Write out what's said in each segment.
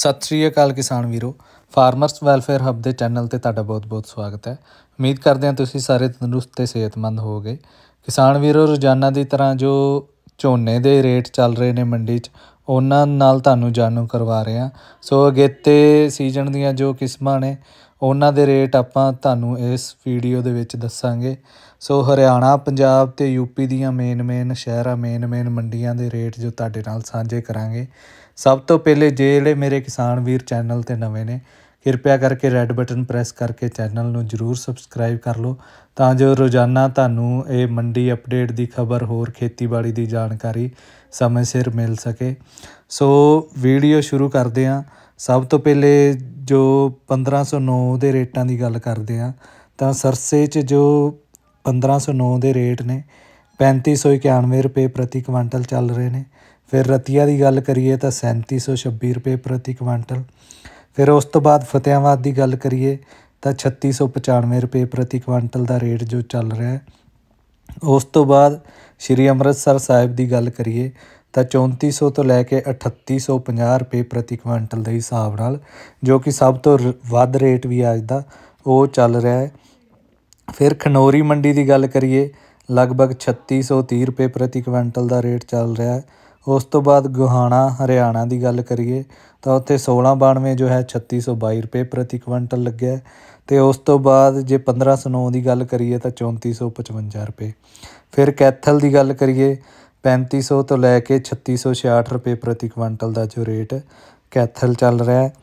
ਸਤਿ ਸ੍ਰੀ ਅਕਾਲ ਕਿਸਾਨ ਵੀਰੋ ਫਾਰਮਰਸ ਵੈਲਫੇਅਰ ਹੱਬ ਦੇ ਚੈਨਲ ਤੇ ਤੁਹਾਡਾ ਬਹੁਤ-ਬਹੁਤ ਸਵਾਗਤ ਹੈ ਉਮੀਦ ਕਰਦੇ ਹਾਂ ਤੁਸੀਂ ਸਾਰੇ ਤੰਦਰੁਸਤ ਤੇ ਸਿਹਤਮੰਦ ਹੋਵੋਗੇ ਕਿਸਾਨ ਵੀਰੋ ਰੋਜ਼ਾਨਾ ਦੀ ਤਰ੍ਹਾਂ ਜੋ ਝੋਨੇ ਦੇ ਰੇਟ ਚੱਲ ਰਹੇ ਨੇ ਮੰਡੀ 'ਚ ਉਹਨਾਂ ਨਾਲ ਤੁਹਾਨੂੰ ਜਾਣੂ ਕਰਵਾ ਰਿਹਾ ਸੋ ਅਗੇਤੇ ਸੀਜ਼ਨ ਦੀਆਂ ਜੋ ਕਿਸਮਾਂ ਨੇ ਉਹਨਾਂ ਦੇ ਰੇਟ ਆਪਾਂ ਤੁਹਾਨੂੰ ਇਸ ਵੀਡੀਓ ਦੇ ਵਿੱਚ ਦੱਸਾਂਗੇ ਸੋ ਹਰਿਆਣਾ ਪੰਜਾਬ ਤੇ ਯੂਪੀ ਦੀਆਂ ਮੇਨ ਮੇਨ ਸ਼ਹਿਰਾਂ ਮੇਨ ਮੇਨ ਮੰਡੀਆਂ ਦੇ ਰੇਟ ਜੋ ਤੁਹਾਡੇ ਨਾਲ ਸਾਂਝੇ ਕਰਾਂਗੇ ਸਭ ਤੋਂ ਪਹਿਲੇ ਜਿਹੜੇ ਮੇਰੇ ਕਿਸਾਨ ਵੀਰ ਚੈਨਲ ਤੇ ਨਵੇਂ ਨੇ ਕਿਰਪਾ ਕਰਕੇ ਰੈੱਡ ਬਟਨ ਪ੍ਰੈਸ ਕਰਕੇ ਚੈਨਲ ਨੂੰ ਜਰੂਰ ਸਬਸਕ੍ਰਾਈਬ ਕਰ ਲਓ ਤਾਂ ਜੋ ਰੋਜ਼ਾਨਾ ਤੁਹਾਨੂੰ ਇਹ ਮੰਡੀ ਅਪਡੇਟ ਦੀ ਖਬਰ ਹੋਰ ਖੇਤੀਬਾੜੀ ਦੀ ਜਾਣਕਾਰੀ ਸਮੇਂ ਸਿਰ ਮਿਲ ਸਕੇ ਸੋ ਵੀਡੀਓ ਸ਼ੁਰੂ ਕਰਦੇ ਹਾਂ ਸਭ ਤੋਂ ਪਹਿਲੇ ਜੋ 1509 ਦੇ ਰੇਟਾਂ ਦੀ ਗੱਲ ਕਰਦੇ ਹਾਂ ਤਾਂ ਸਰਸੇ 'ਚ ਜੋ 1509 ਦੇ ਰੇਟ ਨੇ 3591 ਰੁਪਏ ਪ੍ਰਤੀ ਕੁਇੰਟਲ ਚੱਲ ਰਹੇ ਨੇ ਫਿਰ ਰਤੀਆ ਦੀ ਗੱਲ ਕਰੀਏ ਤਾਂ 3726 ਰੁਪਏ ਪ੍ਰਤੀ ਕੁਇੰਟਲ ਫਿਰ ਉਸ ਤੋਂ ਬਾਅਦ ਫਤਿਆਵਾਦ ਦੀ ਗੱਲ ਕਰੀਏ ਤਾਂ 3695 ਰੁਪਏ ਪ੍ਰਤੀ ਕੁਇੰਟਲ ਦਾ ਰੇਟ ਜੋ ਚੱਲ ਰਿਹਾ ਹੈ ਉਸ ਤੋਂ ਬਾਅਦ ਸ਼੍ਰੀ ਅੰਮ੍ਰਿਤਸਰ ਸਾਹਿਬ ਦੀ ਗੱਲ ਕਰੀਏ ਤਾਂ 3400 ਤੋਂ ਲੈ ਕੇ 3850 ਰੁਪਏ ਪ੍ਰਤੀ ਕੁਇੰਟਲ ਦੇ ਹਿਸਾਬ ਨਾਲ ਜੋ ਕਿ ਸਭ ਤੋਂ ਵੱਧ ਰੇਟ ਵੀ ਅੱਜ ਦਾ ਉਹ ਚੱਲ ਰਿਹਾ ਹੈ ਫਿਰ ਖਨੋਰੀ ਮੰਡੀ ਦੀ ਗੱਲ ਕਰੀਏ ਲਗਭਗ 3630 ਰੁਪਏ ਪ੍ਰਤੀ ਕੁਇੰਟਲ ਦਾ ਰੇਟ ਚੱਲ ਰਿਹਾ ਹੈ ਉਸ ਤੋਂ ਬਾਅਦ ਗੋਹਾਣਾ ਹਰਿਆਣਾ ਦੀ ਗੱਲ ਕਰੀਏ ਤਾਂ ਉੱਥੇ 1692 ਜੋ ਹੈ 3622 ਰੁਪਏ ਪ੍ਰਤੀ ਕੁਇੰਟਲ ਲੱਗਿਆ ਤੇ ਉਸ ਤੋਂ ਬਾਅਦ ਜੇ 1509 ਦੀ ਗੱਲ ਕਰੀਏ ਤਾਂ 3455 ਰੁਪਏ ਫਿਰ ਕੈਥਲ ਦੀ ਗੱਲ ਕਰੀਏ 3500 ਤੋਂ ਲੈ ਕੇ 3666 ਰੁਪਏ ਪ੍ਰਤੀ ਕੁਇੰਟਲ ਦਾ ਜੋ ਰੇਟ ਕੈਥਲ ਚੱਲ ਰਿਹਾ ਹੈ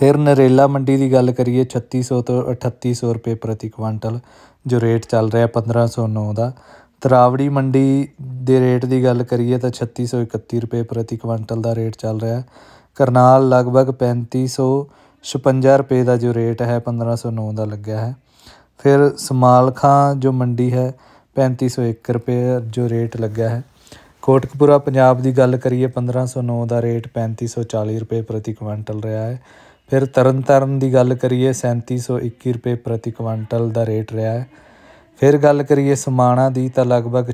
ਫਿਰ ਨਰੇਲਾ ਮੰਡੀ ਦੀ ਗੱਲ ਕਰੀਏ 3600 ਤੋਂ 3800 ਰੁਪਏ ਪ੍ਰਤੀ ਕੁਇੰਟਲ ਜੋ ਰੇਟ ਚੱਲ ਰਿਹਾ 1509 ਦਾ ਤਰਾਵੜੀ ਮੰਡੀ ਦੇ ਰੇਟ ਦੀ ਗੱਲ ਕਰੀਏ ਤਾਂ 3631 ਰੁਪਏ ਪ੍ਰਤੀ ਕੁਇੰਟਲ ਦਾ ਰੇਟ ਚੱਲ ਰਿਹਾ ਕਰਨਾਲ ਲਗਭਗ 3556 ਰੁਪਏ ਦਾ ਜੋ ਰੇਟ ਹੈ 1509 ਦਾ ਲੱਗਿਆ ਹੈ ਫਿਰ ਸਮਾਲਖਾਂ ਜੋ ਮੰਡੀ ਹੈ 3501 ਰੁਪਏ ਜੋ ਰੇਟ ਲੱਗਿਆ ਹੈ ਕੋਟਕਪੂਰਾ ਪੰਜਾਬ ਦੀ ਗੱਲ ਕਰੀਏ 1509 ਦਾ ਰੇਟ 3540 ਰੁਪਏ ਪ੍ਰਤੀ ਕੁਇੰਟਲ ਰਿਹਾ ਹੈ ਫਿਰ ਤਰਨਤਾਰਨ ਦੀ ਗੱਲ ਕਰੀਏ 3721 ਰੁਪਏ ਪ੍ਰਤੀ ਕੁਇੰਟਲ ਦਾ ਰੇਟ ਰਿਹਾ ਹੈ ਫਿਰ ਗੱਲ ਕਰੀਏ ਸਮਾਣਾ ਦੀ ਤਾਂ ਲਗਭਗ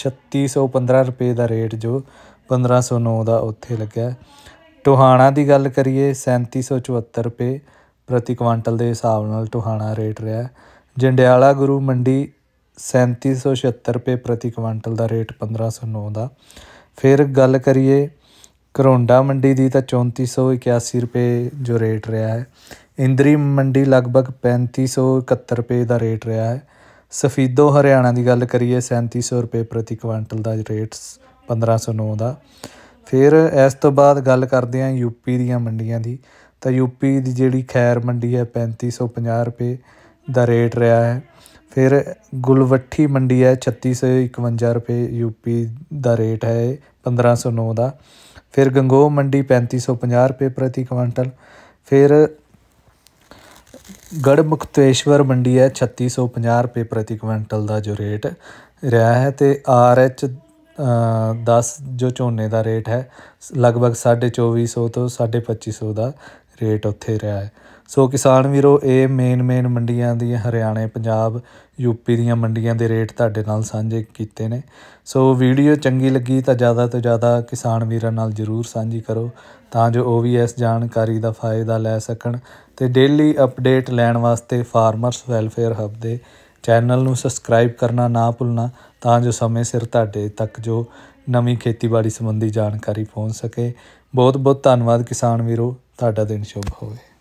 3615 ਰੁਪਏ ਦਾ ਰੇਟ ਜੋ 1509 ਦਾ ਉੱਥੇ ਲੱਗਿਆ ਟੋਹਾਣਾ ਦੀ ਗੱਲ ਕਰੀਏ 3774 ਰੁਪਏ ਪ੍ਰਤੀ ਕੁਇੰਟਲ ਦੇ ਹਿਸਾਬ ਨਾਲ ਟੋਹਾਣਾ ਰੇਟ ਰਿਹਾ ਜੰਡਿਆਲਾ ਗੁਰੂ ਮੰਡੀ 3776 ਰੁਪਏ ਪ੍ਰਤੀ ਕੁਇੰਟਲ ਦਾ ਰੇਟ 1509 ਦਾ ਫਿਰ ਗੱਲ ਕਰੀਏ ਕਰੋਂਡਾ ਮੰਡੀ ਦੀ ਤਾਂ 3481 ਰੁਪਏ ਜੋ ਰੇਟ ਰਿਹਾ ਹੈ ਇੰਦਰੀ ਮੰਡੀ ਲਗਭਗ 3571 ਰੁਪਏ ਦਾ ਰੇਟ ਰਿਹਾ ਹੈ ਸਫੀਦੋ ਹਰਿਆਣਾ ਦੀ ਗੱਲ ਕਰੀਏ 3700 ਰੁਪਏ ਪ੍ਰਤੀ ਕੁਇੰਟਲ ਦਾ ਰੇਟ 1509 ਦਾ ਫਿਰ ਇਸ ਤੋਂ ਬਾਅਦ ਗੱਲ ਕਰਦੇ ਹਾਂ ਯੂਪੀ ਦੀਆਂ ਮੰਡੀਆਂ ਦੀ ਤਾਂ ਯੂਪੀ ਦੀ ਜਿਹੜੀ ਖੈਰ ਮੰਡੀ ਹੈ 3550 ਰੁਪਏ ਦਾ ਰੇਟ ਰਿਹਾ ਹੈ ਫਿਰ ਗੁਲਵੱਠੀ ਮੰਡੀ ਹੈ 3651 ਰੁਪਏ ਯੂਪੀ ਦਾ ਰੇਟ ਹੈ 1509 ਦਾ ਫਿਰ ਗੰਗੋ ਮੰਡੀ 3550 ਰੁਪਏ ਪ੍ਰਤੀ ਕੁਇੰਟਲ ਫਿਰ ਗੜ ਮੁਕਤੇਸ਼ਵਰ ਮੰਡੀ ਹੈ 3650 ਰੁਪਏ ਪ੍ਰਤੀ ਕੁਇੰਟਲ ਦਾ ਜੋ ਰੇਟ ਰਿਹਾ ਹੈ ਤੇ ਆਰ ਐਚ 10 ਜੋ ਝੋਨੇ ਦਾ ਰੇਟ ਹੈ ਲਗਭਗ 2450 ਤੋਂ 2500 ਦਾ ਰੇਟ ਉੱਥੇ ਰਿਹਾ ਹੈ ਸੋ ਕਿਸਾਨ ਵੀਰੋ ਇਹ ਮੇਨ ਮੇਨ ਮੰਡੀਆਂ ਦੀ ਹਰਿਆਣੇ ਪੰਜਾਬ ਯੂਪੀ ਦੀਆਂ ਮੰਡੀਆਂ ਦੇ ਰੇਟ ਤੁਹਾਡੇ ਨਾਲ ਸਾਂਝੇ ਕੀਤੇ ਨੇ ਸੋ ਵੀਡੀਓ ਚੰਗੀ ਲੱਗੀ ਤਾਂ ਜ਼ਿਆਦਾ ਤੋਂ ਜ਼ਿਆਦਾ ਕਿਸਾਨ ਵੀਰਾਂ ਨਾਲ ਜਰੂਰ ਸਾਂਝੀ ਕਰੋ ਤਾਂ ਜੋ ਉਹ ਵੀ ਇਸ ਜਾਣਕਾਰੀ ਦਾ ਫਾਇਦਾ ਲੈ ਸਕਣ ਤੇ ਡੇਲੀ ਅਪਡੇਟ ਲੈਣ ਵਾਸਤੇ ਫਾਰਮਰਸ ਵੈਲਫੇਅਰ ਹੱਬ ਦੇ ਚੈਨਲ ਨੂੰ ਸਬਸਕ੍ਰਾਈਬ ਕਰਨਾ ਨਾ ਭੁੱਲਣਾ ਤਾਂ ਜੋ ਸਮੇਂ ਸਿਰ ਤੁਹਾਡੇ ਤੱਕ ਜੋ ਨਵੀਂ ਖੇਤੀਬਾੜੀ ਸੰਬੰਧੀ ਜਾਣਕਾਰੀ ਪਹੁੰਚ ਸਕੇ ਬਹੁਤ ਬਹੁਤ ਧੰਨਵਾਦ ਕਿਸਾਨ ਵੀਰੋ ਤੁਹਾਡਾ ਦਿਨ ਸ਼ੁਭ ਹੋਵੇ